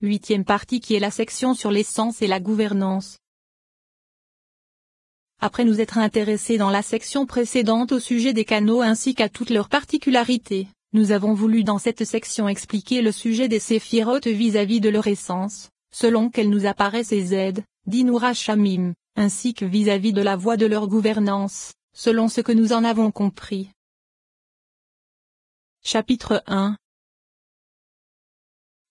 Huitième partie qui est la section sur l'essence et la gouvernance. Après nous être intéressés dans la section précédente au sujet des canaux ainsi qu'à toutes leurs particularités, nous avons voulu dans cette section expliquer le sujet des séphirotes vis-à-vis de leur essence, selon qu'elles nous apparaissent et dit Noura Shamim, ainsi que vis à -vis de la voie de leur gouvernance, selon ce que nous en avons compris. Chapitre 1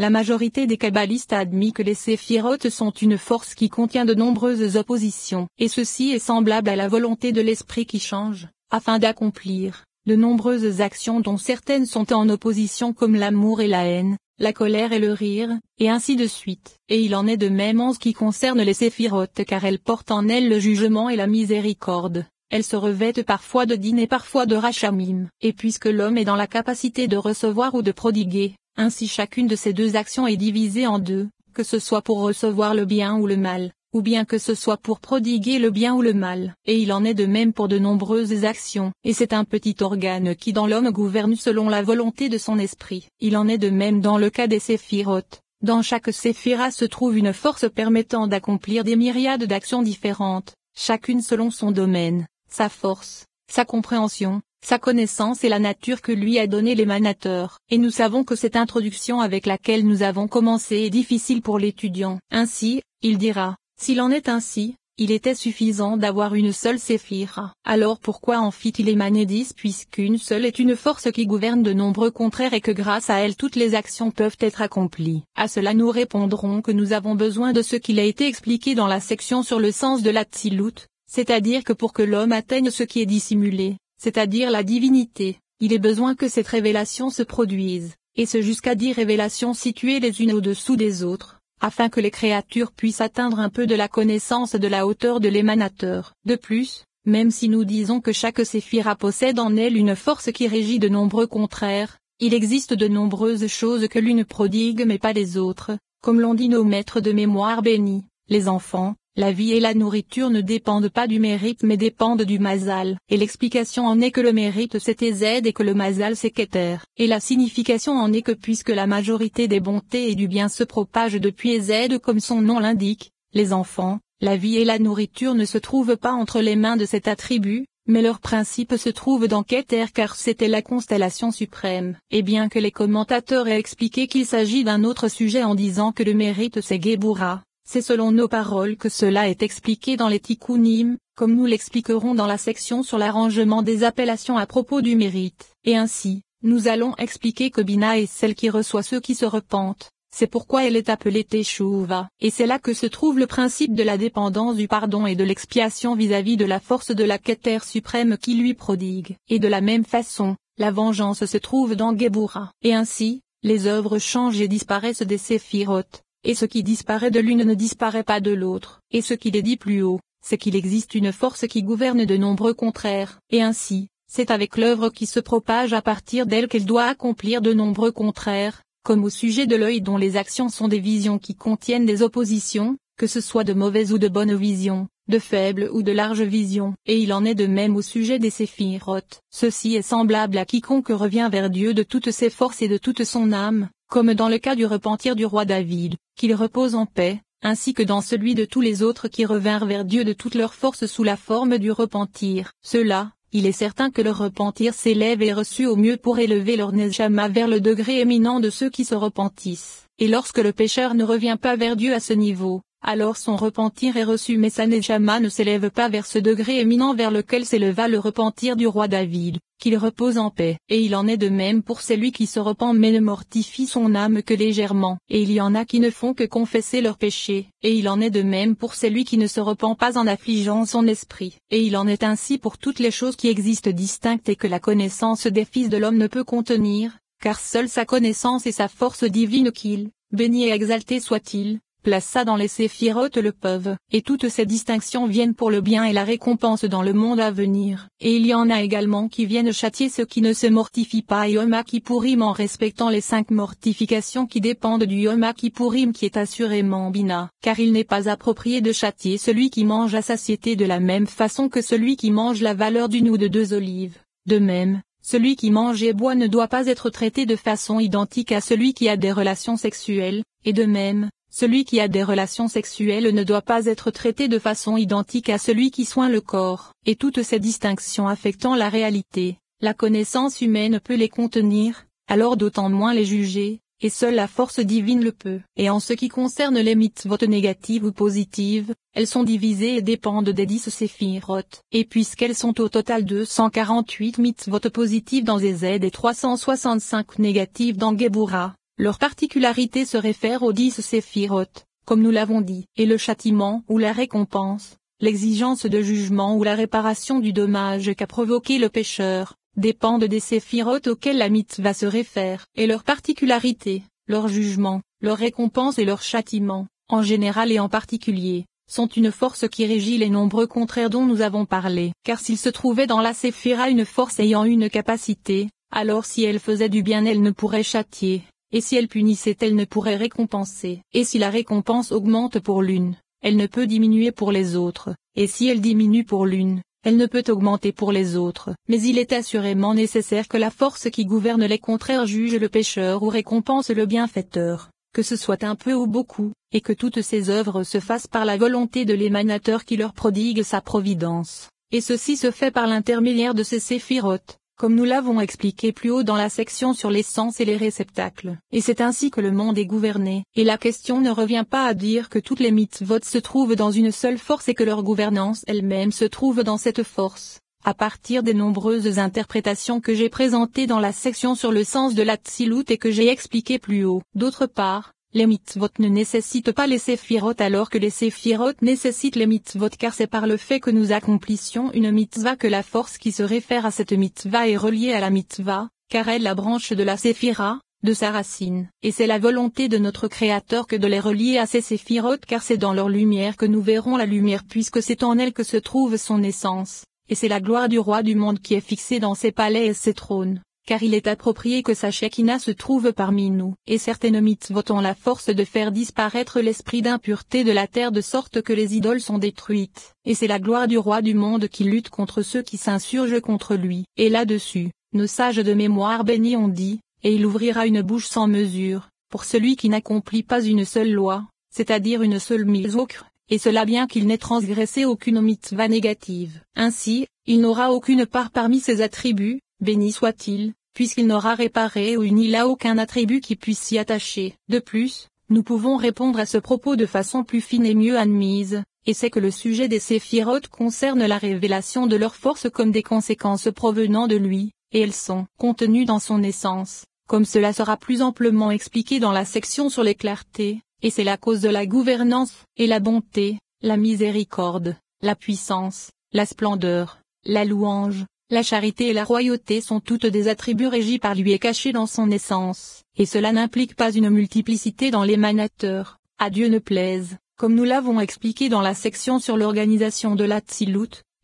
la majorité des kabbalistes a admis que les séphirotes sont une force qui contient de nombreuses oppositions, et ceci est semblable à la volonté de l'esprit qui change, afin d'accomplir, de nombreuses actions dont certaines sont en opposition comme l'amour et la haine, la colère et le rire, et ainsi de suite. Et il en est de même en ce qui concerne les séphirotes car elles portent en elles le jugement et la miséricorde. Elles se revêtent parfois de dînes et parfois de rachamim. Et puisque l'homme est dans la capacité de recevoir ou de prodiguer, ainsi chacune de ces deux actions est divisée en deux, que ce soit pour recevoir le bien ou le mal, ou bien que ce soit pour prodiguer le bien ou le mal. Et il en est de même pour de nombreuses actions. Et c'est un petit organe qui dans l'homme gouverne selon la volonté de son esprit. Il en est de même dans le cas des séphirotes. Dans chaque séphira se trouve une force permettant d'accomplir des myriades d'actions différentes, chacune selon son domaine, sa force, sa compréhension, sa connaissance et la nature que lui a donnée l'émanateur. Et nous savons que cette introduction avec laquelle nous avons commencé est difficile pour l'étudiant. Ainsi, il dira, s'il en est ainsi, il était suffisant d'avoir une seule séphire. Alors pourquoi en fit-il émaner dix puisqu'une seule est une force qui gouverne de nombreux contraires et que grâce à elle toutes les actions peuvent être accomplies À cela nous répondrons que nous avons besoin de ce qu'il a été expliqué dans la section sur le sens de l'Atsilut, c'est-à-dire que pour que l'homme atteigne ce qui est dissimulé, c'est-à-dire la divinité, il est besoin que cette révélation se produise, et ce jusqu'à dix révélations situées les unes au-dessous des autres, afin que les créatures puissent atteindre un peu de la connaissance de la hauteur de l'émanateur. De plus, même si nous disons que chaque séphira possède en elle une force qui régit de nombreux contraires, il existe de nombreuses choses que l'une prodigue mais pas les autres, comme l'ont dit nos maîtres de mémoire bénis, les enfants, la vie et la nourriture ne dépendent pas du mérite mais dépendent du mazal. Et l'explication en est que le mérite c'était Z et que le mazal c'est Keter. Et la signification en est que puisque la majorité des bontés et du bien se propagent depuis Z comme son nom l'indique, les enfants, la vie et la nourriture ne se trouvent pas entre les mains de cet attribut, mais leur principe se trouve dans Keter car c'était la constellation suprême. Et bien que les commentateurs aient expliqué qu'il s'agit d'un autre sujet en disant que le mérite c'est Gebura, c'est selon nos paroles que cela est expliqué dans les tikkunim, comme nous l'expliquerons dans la section sur l'arrangement des appellations à propos du mérite. Et ainsi, nous allons expliquer que Bina est celle qui reçoit ceux qui se repentent, c'est pourquoi elle est appelée Teshuva. Et c'est là que se trouve le principe de la dépendance du pardon et de l'expiation vis-à-vis de la force de la Keter suprême qui lui prodigue. Et de la même façon, la vengeance se trouve dans Gebura. Et ainsi, les œuvres changent et disparaissent des séphirotes, et ce qui disparaît de l'une ne disparaît pas de l'autre. Et ce qu'il est dit plus haut, c'est qu'il existe une force qui gouverne de nombreux contraires. Et ainsi, c'est avec l'œuvre qui se propage à partir d'elle qu'elle doit accomplir de nombreux contraires, comme au sujet de l'œil dont les actions sont des visions qui contiennent des oppositions, que ce soit de mauvaises ou de bonnes visions, de faibles ou de larges visions. Et il en est de même au sujet des séphirotes. Ceci est semblable à quiconque revient vers Dieu de toutes ses forces et de toute son âme, comme dans le cas du repentir du roi David, qu'il repose en paix, ainsi que dans celui de tous les autres qui revinrent vers Dieu de toutes leurs forces sous la forme du repentir. Cela, il est certain que leur repentir s'élève et reçut reçu au mieux pour élever leur neshama vers le degré éminent de ceux qui se repentissent. Et lorsque le pécheur ne revient pas vers Dieu à ce niveau, alors son repentir est reçu mais sa Nechama ne s'élève pas vers ce degré éminent vers lequel s'éleva le repentir du roi David, qu'il repose en paix. Et il en est de même pour celui qui se repent mais ne mortifie son âme que légèrement. Et il y en a qui ne font que confesser leurs péchés. Et il en est de même pour celui qui ne se repent pas en affligeant son esprit. Et il en est ainsi pour toutes les choses qui existent distinctes et que la connaissance des fils de l'homme ne peut contenir, car seule sa connaissance et sa force divine qu'il, béni et exalté soit-il, Place ça dans les séphirotes le peuvent. Et toutes ces distinctions viennent pour le bien et la récompense dans le monde à venir. Et il y en a également qui viennent châtier ceux qui ne se mortifient pas et qui pourrime en respectant les cinq mortifications qui dépendent du qui pourrime qui est assurément Bina. Car il n'est pas approprié de châtier celui qui mange à satiété de la même façon que celui qui mange la valeur d'une ou de deux olives. De même, celui qui mange et boit ne doit pas être traité de façon identique à celui qui a des relations sexuelles, et de même, celui qui a des relations sexuelles ne doit pas être traité de façon identique à celui qui soigne le corps, et toutes ces distinctions affectant la réalité, la connaissance humaine peut les contenir, alors d'autant moins les juger, et seule la force divine le peut. Et en ce qui concerne les mitzvot négatives ou positives, elles sont divisées et dépendent des dix séphirotes. Et puisqu'elles sont au total 248 mitzvot positives dans EZ et 365 négatives dans Gebura, leur particularité se réfère aux dix séphirotes, comme nous l'avons dit, et le châtiment ou la récompense, l'exigence de jugement ou la réparation du dommage qu'a provoqué le pécheur, dépendent des séphirotes auxquels la va se réfère, et leur particularité, leur jugement, leur récompense et leur châtiment, en général et en particulier, sont une force qui régit les nombreux contraires dont nous avons parlé. Car s'il se trouvait dans la séphira une force ayant une capacité, alors si elle faisait du bien elle ne pourrait châtier, et si elle punissait elle ne pourrait récompenser. Et si la récompense augmente pour l'une, elle ne peut diminuer pour les autres, et si elle diminue pour l'une, elle ne peut augmenter pour les autres. Mais il est assurément nécessaire que la force qui gouverne les contraires juge le pécheur ou récompense le bienfaiteur, que ce soit un peu ou beaucoup, et que toutes ces œuvres se fassent par la volonté de l'émanateur qui leur prodigue sa providence, et ceci se fait par l'intermédiaire de ces séphirotes, comme nous l'avons expliqué plus haut dans la section sur les sens et les réceptacles. Et c'est ainsi que le monde est gouverné. Et la question ne revient pas à dire que toutes les mitzvot se trouvent dans une seule force et que leur gouvernance elle-même se trouve dans cette force. À partir des nombreuses interprétations que j'ai présentées dans la section sur le sens de l'Atsilut et que j'ai expliquées plus haut. D'autre part, les mitzvot ne nécessitent pas les séphirotes alors que les séphirotes nécessitent les mitzvot car c'est par le fait que nous accomplissions une mitzvah que la force qui se réfère à cette mitzvah est reliée à la mitzvah, car elle la branche de la séphira, de sa racine. Et c'est la volonté de notre Créateur que de les relier à ces séphirotes car c'est dans leur lumière que nous verrons la lumière puisque c'est en elle que se trouve son essence, et c'est la gloire du roi du monde qui est fixée dans ses palais et ses trônes car il est approprié que sa Shekina se trouve parmi nous. Et certaines mitzvot ont la force de faire disparaître l'esprit d'impureté de la terre de sorte que les idoles sont détruites. Et c'est la gloire du roi du monde qui lutte contre ceux qui s'insurgent contre lui. Et là-dessus, nos sages de mémoire bénis ont dit, et il ouvrira une bouche sans mesure, pour celui qui n'accomplit pas une seule loi, c'est-à-dire une seule milzokre, et cela bien qu'il n'ait transgressé aucune mitzvah négative. Ainsi, il n'aura aucune part parmi ses attributs, béni soit-il, puisqu'il n'aura réparé ou uni là aucun attribut qui puisse s'y attacher. De plus, nous pouvons répondre à ce propos de façon plus fine et mieux admise, et c'est que le sujet des séphirotes concerne la révélation de leurs forces comme des conséquences provenant de lui, et elles sont contenues dans son essence, comme cela sera plus amplement expliqué dans la section sur les clartés, et c'est la cause de la gouvernance, et la bonté, la miséricorde, la puissance, la splendeur, la louange, la charité et la royauté sont toutes des attributs régis par lui et cachés dans son essence, et cela n'implique pas une multiplicité dans l'émanateur, à Dieu ne plaise, comme nous l'avons expliqué dans la section sur l'organisation de la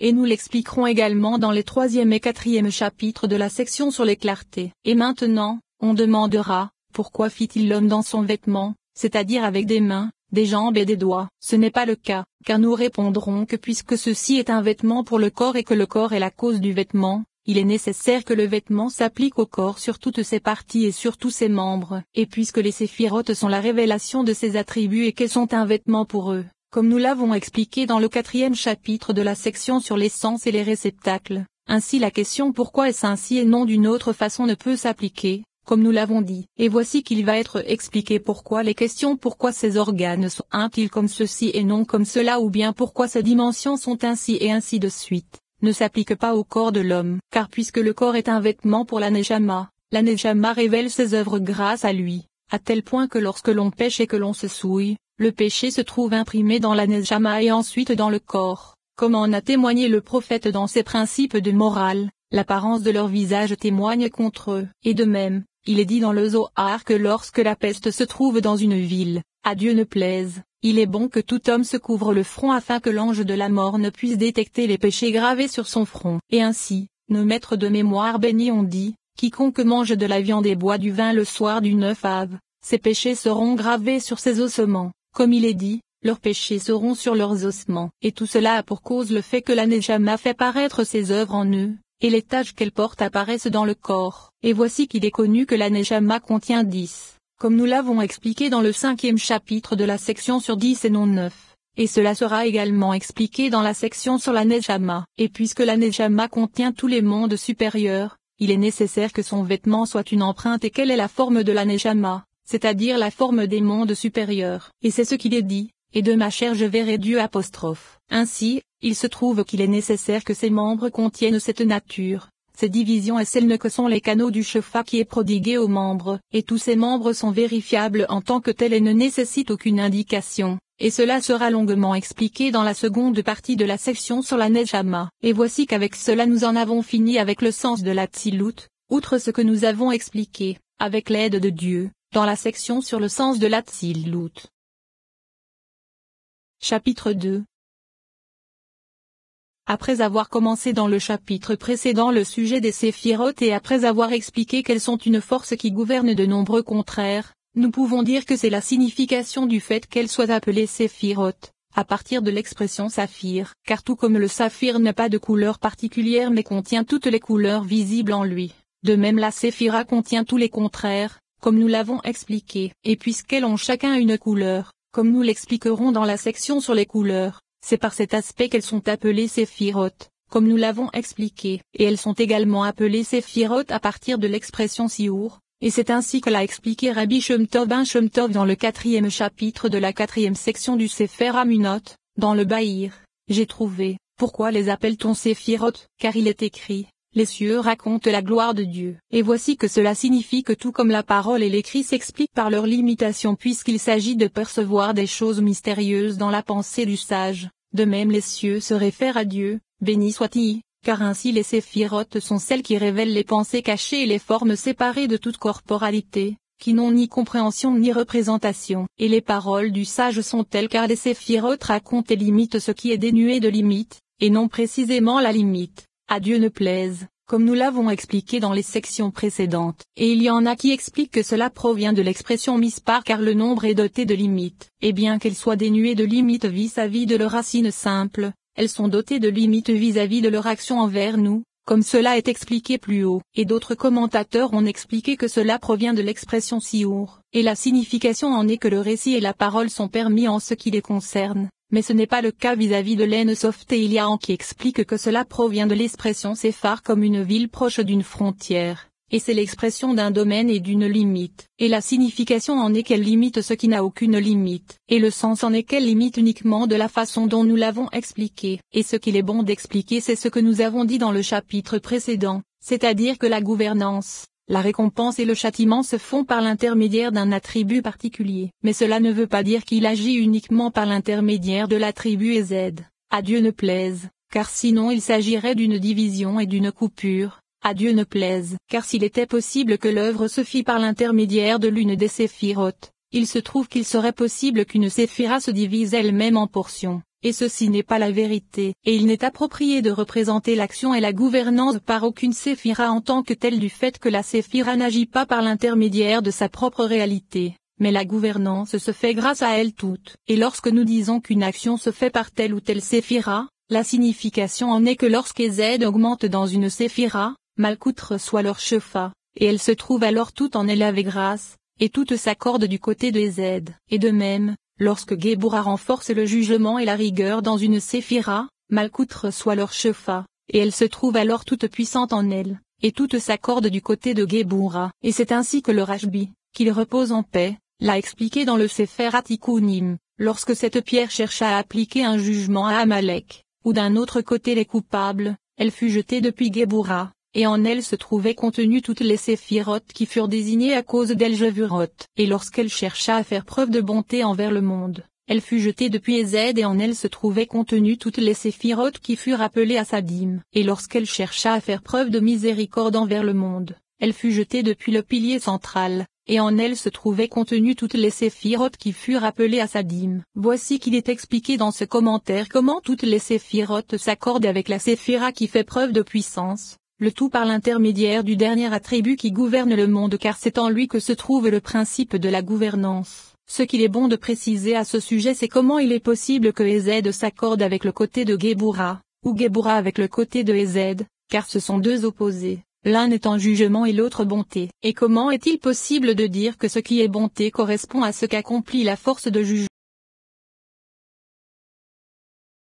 et nous l'expliquerons également dans les troisième et quatrième chapitres de la section sur les clartés. Et maintenant, on demandera, pourquoi fit-il l'homme dans son vêtement, c'est-à-dire avec des mains, des jambes et des doigts. Ce n'est pas le cas, car nous répondrons que puisque ceci est un vêtement pour le corps et que le corps est la cause du vêtement, il est nécessaire que le vêtement s'applique au corps sur toutes ses parties et sur tous ses membres. Et puisque les séphirotes sont la révélation de ses attributs et qu'elles sont un vêtement pour eux, comme nous l'avons expliqué dans le quatrième chapitre de la section sur les sens et les réceptacles, ainsi la question pourquoi est-ce ainsi et non d'une autre façon ne peut s'appliquer, comme nous l'avons dit. Et voici qu'il va être expliqué pourquoi les questions pourquoi ces organes sont intiles comme ceci et non comme cela ou bien pourquoi ces dimensions sont ainsi et ainsi de suite, ne s'appliquent pas au corps de l'homme. Car puisque le corps est un vêtement pour la Nejama, la révèle ses œuvres grâce à lui, à tel point que lorsque l'on pêche et que l'on se souille, le péché se trouve imprimé dans la et ensuite dans le corps, comme en a témoigné le prophète dans ses principes de morale l'apparence de leur visage témoigne contre eux. Et de même, il est dit dans le Zohar que lorsque la peste se trouve dans une ville, à Dieu ne plaise, il est bon que tout homme se couvre le front afin que l'ange de la mort ne puisse détecter les péchés gravés sur son front. Et ainsi, nos maîtres de mémoire bénis ont dit, quiconque mange de la viande et boit du vin le soir du neuf ave, ses péchés seront gravés sur ses ossements, comme il est dit, leurs péchés seront sur leurs ossements. Et tout cela a pour cause le fait que la Nechama fait paraître ses œuvres en eux, et les taches qu'elle porte apparaissent dans le corps. Et voici qu'il est connu que la l'aneshama contient 10, comme nous l'avons expliqué dans le cinquième chapitre de la section sur 10 et non 9 et cela sera également expliqué dans la section sur la Et puisque la Nejama contient tous les mondes supérieurs, il est nécessaire que son vêtement soit une empreinte et quelle est la forme de la c'est-à-dire la forme des mondes supérieurs. Et c'est ce qu'il est dit, et de ma chair je verrai Dieu apostrophe. Ainsi, il se trouve qu'il est nécessaire que ces membres contiennent cette nature. Ces divisions et celles que sont les canaux du chefa qui est prodigué aux membres, et tous ces membres sont vérifiables en tant que tels et ne nécessitent aucune indication, et cela sera longuement expliqué dans la seconde partie de la section sur la Nejama. Et voici qu'avec cela nous en avons fini avec le sens de la Tsilut, outre ce que nous avons expliqué, avec l'aide de Dieu, dans la section sur le sens de la tsilout. Chapitre 2 après avoir commencé dans le chapitre précédent le sujet des séphirotes et après avoir expliqué qu'elles sont une force qui gouverne de nombreux contraires, nous pouvons dire que c'est la signification du fait qu'elles soient appelées séphirotes, à partir de l'expression saphir, car tout comme le saphir n'a pas de couleur particulière mais contient toutes les couleurs visibles en lui, de même la séphira contient tous les contraires, comme nous l'avons expliqué, et puisqu'elles ont chacun une couleur, comme nous l'expliquerons dans la section sur les couleurs, c'est par cet aspect qu'elles sont appelées séphirotes, comme nous l'avons expliqué, et elles sont également appelées séphirotes à partir de l'expression siour, et c'est ainsi que l'a expliqué Rabbi Shem Tov ben dans le quatrième chapitre de la quatrième section du Sefer Amunot, dans le Baïr. J'ai trouvé, pourquoi les appelle-t-on séphirotes Car il est écrit, les cieux racontent la gloire de Dieu. Et voici que cela signifie que tout comme la parole et l'écrit s'expliquent par leur limitation puisqu'il s'agit de percevoir des choses mystérieuses dans la pensée du sage, de même les cieux se réfèrent à Dieu, béni soit-il, car ainsi les séphirotes sont celles qui révèlent les pensées cachées et les formes séparées de toute corporalité, qui n'ont ni compréhension ni représentation. Et les paroles du sage sont telles car les séphirotes racontent et limitent ce qui est dénué de limites, et non précisément la limite, à Dieu ne plaise comme nous l'avons expliqué dans les sections précédentes. Et il y en a qui expliquent que cela provient de l'expression mise par car le nombre est doté de limites. Et bien qu'elles soient dénuées de limites vis-à-vis de leur racine simple, elles sont dotées de limites vis-à-vis de leur action envers nous, comme cela est expliqué plus haut. Et d'autres commentateurs ont expliqué que cela provient de l'expression siour, et la signification en est que le récit et la parole sont permis en ce qui les concerne, mais ce n'est pas le cas vis-à-vis de l'Ensoft et en qui explique que cela provient de l'expression séphare comme une ville proche d'une frontière, et c'est l'expression d'un domaine et d'une limite, et la signification en est qu'elle limite ce qui n'a aucune limite, et le sens en est qu'elle limite uniquement de la façon dont nous l'avons expliqué, et ce qu'il est bon d'expliquer c'est ce que nous avons dit dans le chapitre précédent, c'est-à-dire que la gouvernance, la récompense et le châtiment se font par l'intermédiaire d'un attribut particulier. Mais cela ne veut pas dire qu'il agit uniquement par l'intermédiaire de l'attribut EZ. Z. À Dieu ne plaise, car sinon il s'agirait d'une division et d'une coupure. À Dieu ne plaise, car s'il était possible que l'œuvre se fît par l'intermédiaire de l'une des séphirotes, il se trouve qu'il serait possible qu'une séphira se divise elle-même en portions et ceci n'est pas la vérité, et il n'est approprié de représenter l'action et la gouvernance par aucune séphira en tant que telle du fait que la séphira n'agit pas par l'intermédiaire de sa propre réalité. Mais la gouvernance se fait grâce à elle toute, et lorsque nous disons qu'une action se fait par telle ou telle séphira, la signification en est que lorsque Z augmente dans une séphira, Malkout reçoit leur chefa, et elle se trouve alors toute en elle avec grâce, et toute s'accorde du côté de Z. Et de même, Lorsque Géboura renforce le jugement et la rigueur dans une séphira, Malkout reçoit leur chefa, et elle se trouve alors toute puissante en elle, et toute s'accordent du côté de Géboura. Et c'est ainsi que le Rajbi, qu'il repose en paix, l'a expliqué dans le Sefer Atikunim, lorsque cette pierre chercha à appliquer un jugement à Amalek, ou d'un autre côté les coupables, elle fut jetée depuis Géboura, et en elle se trouvaient contenues toutes les séphirotes qui furent désignées à cause d'Eljevuroth. Et lorsqu'elle chercha à faire preuve de bonté envers le monde, elle fut jetée depuis Ezed et en elle se trouvaient contenues toutes les séphirotes qui furent appelées à Sadim. Et lorsqu'elle chercha à faire preuve de miséricorde envers le monde, elle fut jetée depuis le pilier central, et en elle se trouvaient contenues toutes les séphirotes qui furent appelées à Sadim. Voici qu'il est expliqué dans ce commentaire comment toutes les séphirotes s'accordent avec la séphira qui fait preuve de puissance, le tout par l'intermédiaire du dernier attribut qui gouverne le monde car c'est en lui que se trouve le principe de la gouvernance. Ce qu'il est bon de préciser à ce sujet c'est comment il est possible que EZ s'accorde avec le côté de Gebura, ou Gebura avec le côté de EZ, car ce sont deux opposés, l'un est en jugement et l'autre bonté. Et comment est-il possible de dire que ce qui est bonté correspond à ce qu'accomplit la force de jugement